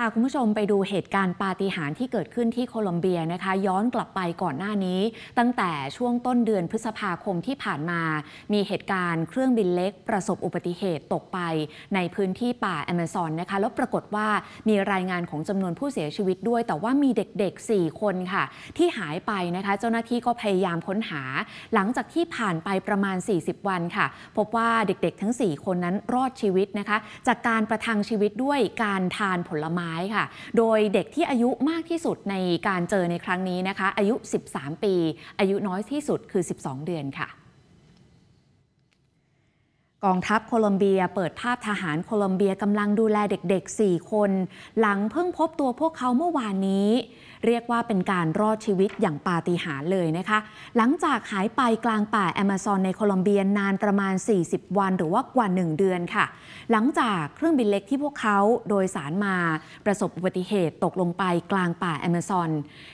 พาคุณผู้ชมไปดูเหตุการณ์ปาฏิหาริย์ที่เกิดขึ้นที่โคลอมเบียนะคะ ย้อนกลับไปก่อนหน้านี้ ตั้งแต่ช่วงต้นเดือนพฤษภาคมที่ผ่านมา มีเหตุการณ์เครื่องบินเล็กประสบอุบัติเหตุตกไปในพื้นที่ป่าแอมะซอนนะคะแล้วปรากฏว่ามีรายงานของจำนวนผู้เสียชีวิตด้วยแต่ว่ามีเด็กๆ 4 คนค่ะ ที่หายไปนะคะ เจ้าหน้าที่ก็พยายามค้นหา หลังจากที่ผ่านไปประมาณ 40 วันค่ะ พบว่าเด็กๆทั้ง 4 คนนั้นรอดชีวิตนะคะจากการประทังชีวิตด้วยการทานผลไม้ายค่ะโดยเด็กที่อายุมากที่สุดในการเจอในครั้งนี้นะคะ อายุ 13 ปี อายุน้อยที่สุดคือ 12 เดือนค่ะกองทัพโคลอมเบียเปิดภาพทหารโคลอมเบียกำลังดูแลเด็กๆ 4 คน หลังเพิ่งพบตัวพวกเขาเมื่อวานนี้ เรียกว่าเป็นการรอดชีวิตอย่างปาฏิหาริย์เลยนะคะ หลังจากหายไปกลางป่าแอมะซอน ในโคลอมเบียนานประมาณ 40 วันหรือว่ากว่า 1 เดือนค่ะ หลังจากเครื่องบินเล็กที่พวกเขาโดยสารมาประสบอุบัติเหตุตกลงไปกลางป่าแอมะซอน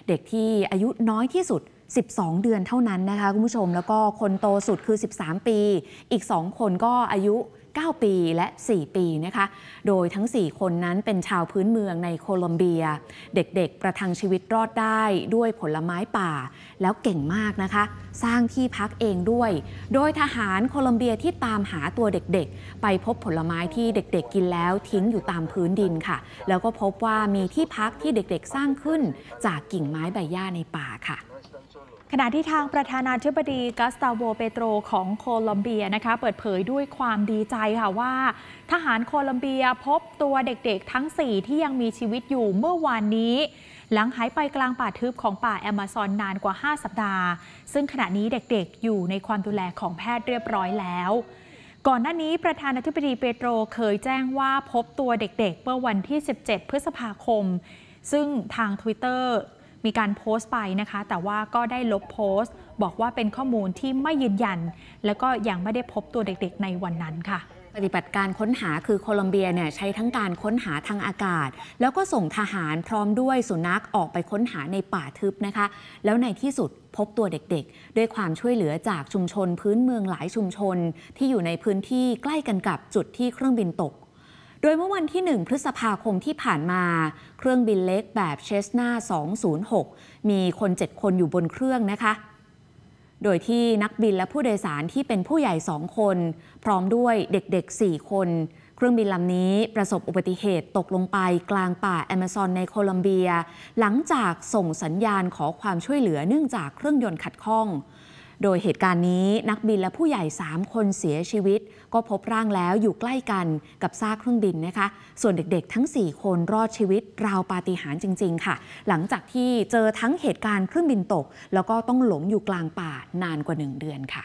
เด็กที่อายุน้อยที่สุด12 เดือนเท่านั้นนะคะ คุณผู้ชมแล้วก็คนโตสุดคือ 13 ปี อีก 2 คนก็อายุ 9 ปีและ 4 ปีนะคะ โดยทั้ง 4 คนนั้นเป็นชาวพื้นเมืองในโคลอมเบีย เด็กๆประทังชีวิตรอดได้ด้วยผลไม้ป่าแล้วเก่งมากนะคะ สร้างที่พักเองด้วย โดยทหารโคลอมเบียที่ตามหาตัวเด็กๆ ไปพบผลไม้ที่เด็กๆกินแล้วทิ้งอยู่ตามพื้นดินค่ะ แล้วก็พบว่ามีที่พักที่เด็กๆสร้างขึ้นจากกิ่งไม้ใบหญ้าในป่าค่ะขณะที่ทางประธานาธิบดีกัสตาโวเปโตร ของโคลอมเบียนะคะเปิดเผยด้วยความดีใจค่ะว่า ทหารโคลอมเบียพบตัวเด็กๆทั้ง 4 ที่ยังมีชีวิตอยู่เมื่อวานนี้ หลังหายไปกลางป่าทึบของป่าแอมะซอนนานกว่า 5 สัปดาห์ ซึ่งขณะนี้เด็กๆอยู่ในความดูแลของแพทย์เรียบร้อยแล้ว ก่อนหน้านี้ประธานาธิบดีเปโตร เคยแจ้งว่าพบตัวเด็กๆเมื่อวันที่ 17 พฤษภาคม ซึ่งทาง Twitter มีการโพสต์ไปนะคะ แต่ว่าก็ได้ลบโพสต์บอกว่าเป็นข้อมูลที่ไม่ยืนยัน แล้วก็ยังไม่ได้พบตัวเด็ก ๆในวันนั้นค่ะ ปฏิบัติการค้นหาคือโคลอมเบียเนี่ยใช้ทั้งการค้นหาทางอากาศ แล้วก็ส่งทหารพร้อมด้วยสุนัขออกไปค้นหาในป่าทึบนะคะ แล้วในที่สุดพบตัวเด็ก ๆ ด้วยความช่วยเหลือจากชุมชนพื้นเมืองหลายชุมชน ที่อยู่ในพื้นที่ใกล้กันกับจุดที่เครื่องบินตกดยเมื่อวันที่ 1 พฤษภาคมที่ผ่านมา เครื่องบินเล็กแบบเชสนา206 มีคน 7 คนอยู่บนเครื่องนะคะ โดยที่นักบินและผู้โดยสารที่เป็นผู้ใหญ่ 2 คน พร้อมด้วยเด็กๆ 4 คน เครื่องบินลำนี้ประสบอุบัติเหตุตกลงไปกลางป่าแอมะซอนในโคลัมเบีย หลังจากส่งสัญญาณขอความช่วยเหลือเนื่องจากเครื่องยนต์ขัดข้องโดยเหตุการณ์นี้นักบินและผู้ใหญ่ 3 คนเสียชีวิต ก็พบร่างแล้วอยู่ใกล้กันกับซากเครื่องบินนะคะ ส่วนเด็กๆทั้ง 4 คนรอดชีวิตราวปาฏิหาริย์จริง ๆ ค่ะ หลังจากที่เจอทั้งเหตุการณ์เครื่องบินตก แล้วก็ต้องหลงอยู่กลางป่านานกว่า 1 เดือนค่ะ